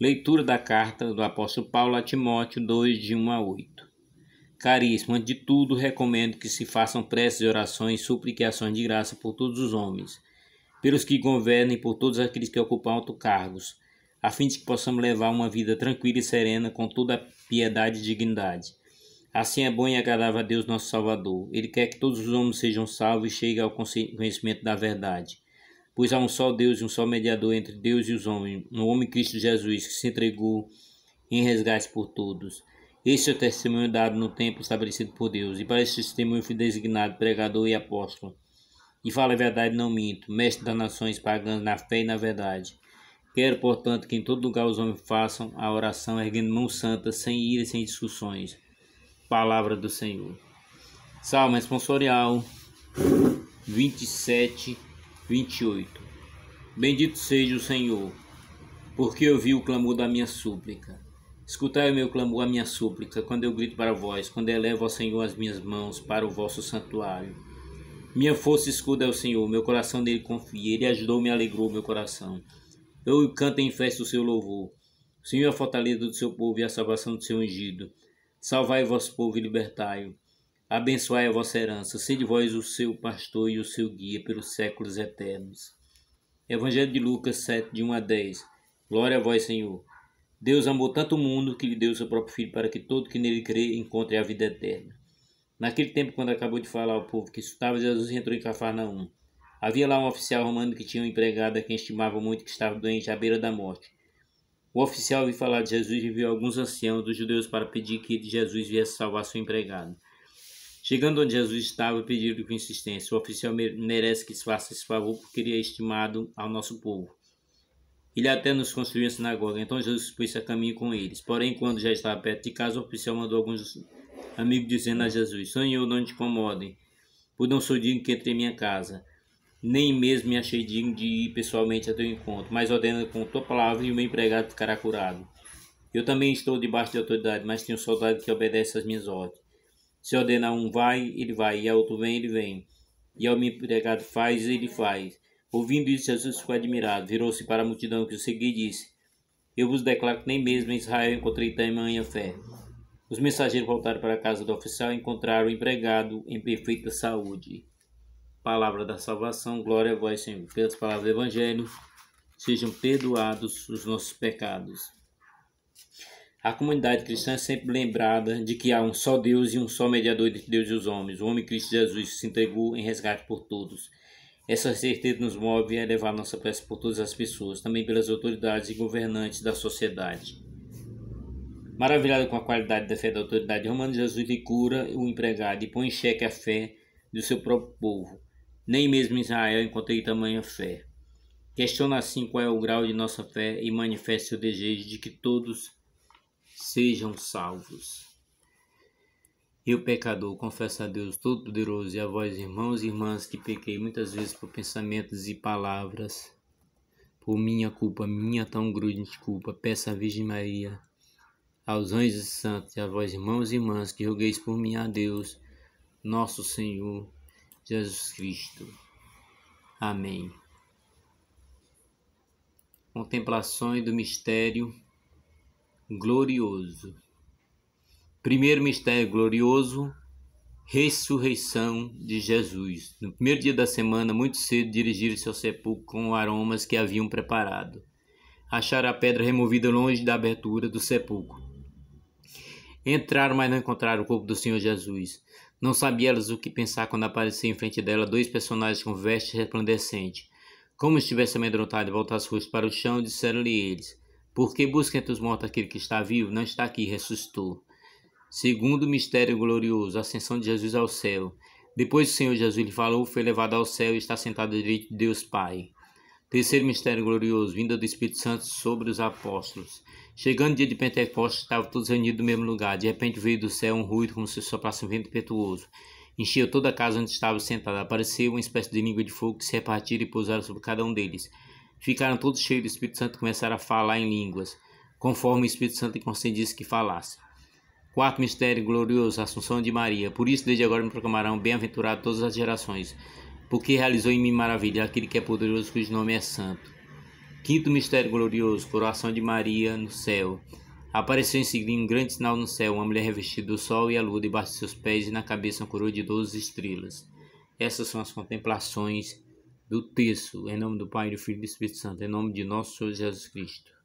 Leitura da carta do apóstolo Paulo a Timóteo 2, de 1 a 8. Caríssimo, antes de tudo, recomendo que se façam preces, e orações, suplicações de graça por todos os homens, pelos que governem e por todos aqueles que ocupam altos cargos, a fim de que possamos levar uma vida tranquila e serena com toda a piedade e dignidade. Assim é bom e agradável a Deus nosso Salvador. Ele quer que todos os homens sejam salvos e cheguem ao conhecimento da verdade. Pois há um só Deus e um só mediador entre Deus e os homens, no homem Cristo Jesus, que se entregou em resgate por todos. Este é o testemunho dado no tempo estabelecido por Deus, e para este testemunho fui designado pregador e apóstolo. E fala a verdade, não minto, mestre das nações pagãs na fé e na verdade. Quero, portanto, que em todo lugar os homens façam a oração erguendo mão santa, sem ira e sem discussões. Palavra do Senhor. Salmo responsorial 27 28 Bendito seja o Senhor, porque ouviu o clamor da minha súplica. Escutai o meu clamor, a minha súplica, quando eu grito para vós, quando elevo ao Senhor as minhas mãos para o vosso santuário. Minha força escuda é o Senhor, meu coração nele confia, ele ajudou-me alegrou meu coração. Eu canto em festa o seu louvor. O Senhor é a fortaleza do seu povo e a salvação do seu ungido. Salvai o vosso povo e libertai-o. Abençoai a vossa herança, sede vós o seu pastor e o seu guia pelos séculos eternos. Evangelho de Lucas 7, de 1 a 10. Glória a vós, Senhor. Deus amou tanto o mundo que lhe deu seu próprio Filho para que todo que nele crê encontre a vida eterna. Naquele tempo, quando acabou de falar ao povo que estava, Jesus entrou em Cafarnaum. Havia lá um oficial romano que tinha um empregado a quem estimava muito que estava doente à beira da morte. O oficial ouviu falar de Jesus e enviou alguns anciãos dos judeus para pedir que Jesus viesse salvar seu empregado. Chegando onde Jesus estava, pediu-lhe com insistência: O oficial merece que se faça esse favor porque ele é estimado ao nosso povo. Ele até nos construiu a sinagoga. Então Jesus pôs-se a caminho com eles. Porém, quando já estava perto de casa, o oficial mandou alguns amigos dizendo a Jesus: Senhor, não te incomodem, pois não sou digno que entre em minha casa. Nem mesmo me achei digno de ir pessoalmente a teu encontro, mas ordena com tua palavra e o meu empregado ficará curado. Eu também estou debaixo de autoridade, mas tenho soldado que obedece às minhas ordens. Se ordenar um vai, ele vai, e a outro vem, ele vem. E ao me empregado faz, ele faz. Ouvindo isso, Jesus ficou admirado. Virou-se para a multidão que o seguia e disse: Eu vos declaro que nem mesmo em Israel encontrei tamanha fé. Os mensageiros voltaram para a casa do oficial e encontraram o empregado em perfeita saúde. Palavra da salvação, glória a vós, Senhor. Pelas palavras do Evangelho, sejam perdoados os nossos pecados. A comunidade cristã é sempre lembrada de que há um só Deus e um só mediador entre Deus e os homens, o homem Cristo Jesus, se entregou em resgate por todos. Essa certeza nos move a elevar nossa prece por todas as pessoas, também pelas autoridades e governantes da sociedade. Maravilhado com a qualidade da fé da autoridade romana, Jesus lhe cura o empregado e põe em xeque a fé do seu próprio povo. Nem mesmo em Israel encontrei tamanha fé. Questiona assim qual é o grau de nossa fé e manifesta o desejo de que todos sejam salvos. E o pecador confessa a Deus Todo-Poderoso e a vós, irmãos e irmãs, que pequei muitas vezes por pensamentos e palavras, por minha culpa, minha tão grande culpa, peço à Virgem Maria, aos anjos santos e a vós, irmãos e irmãs, que rogueis por mim a Deus, nosso Senhor Jesus Cristo. Amém. Contemplações do mistério glorioso. Primeiro mistério glorioso, ressurreição de Jesus. No primeiro dia da semana, muito cedo, dirigiram-se ao sepulcro com aromas que haviam preparado. Acharam a pedra removida longe da abertura do sepulcro. Entraram, mas não encontraram o corpo do Senhor Jesus. Não sabiam elas o que pensar quando apareceram em frente dela dois personagens com vestes resplandecentes. Como estivesse amedrontado e voltasse o rosto para o chão, disseram-lhe eles: porque busca entre os mortos aquele que está vivo, não está aqui, ressuscitou. Segundo mistério glorioso, ascensão de Jesus ao céu. Depois que o Senhor Jesus lhe falou, foi levado ao céu e está sentado à direita de Deus Pai. Terceiro mistério glorioso, vinda do Espírito Santo sobre os apóstolos. Chegando o dia de Pentecostes, estavam todos reunidos no mesmo lugar. De repente veio do céu um ruído como se soprasse um vento impetuoso. Encheu toda a casa onde estavam sentados. Apareceu uma espécie de língua de fogo que se repartira e pousara sobre cada um deles. Ficaram todos cheios do Espírito Santo e começaram a falar em línguas, conforme o Espírito Santo e Constante disse que falasse. Quarto mistério glorioso, a Assunção de Maria. Por isso, desde agora me proclamarão bem-aventurado todas as gerações, porque realizou em mim maravilha aquele que é poderoso, cujo nome é santo. Quinto mistério glorioso, Coroação de Maria no céu. Apareceu em seguida um grande sinal no céu, uma mulher revestida do sol e a lua debaixo de seus pés e na cabeça uma coroa de doze estrelas. Essas são as contemplações do texto, em nome do Pai, do Filho e do Espírito Santo, em nome de nosso Senhor Jesus Cristo.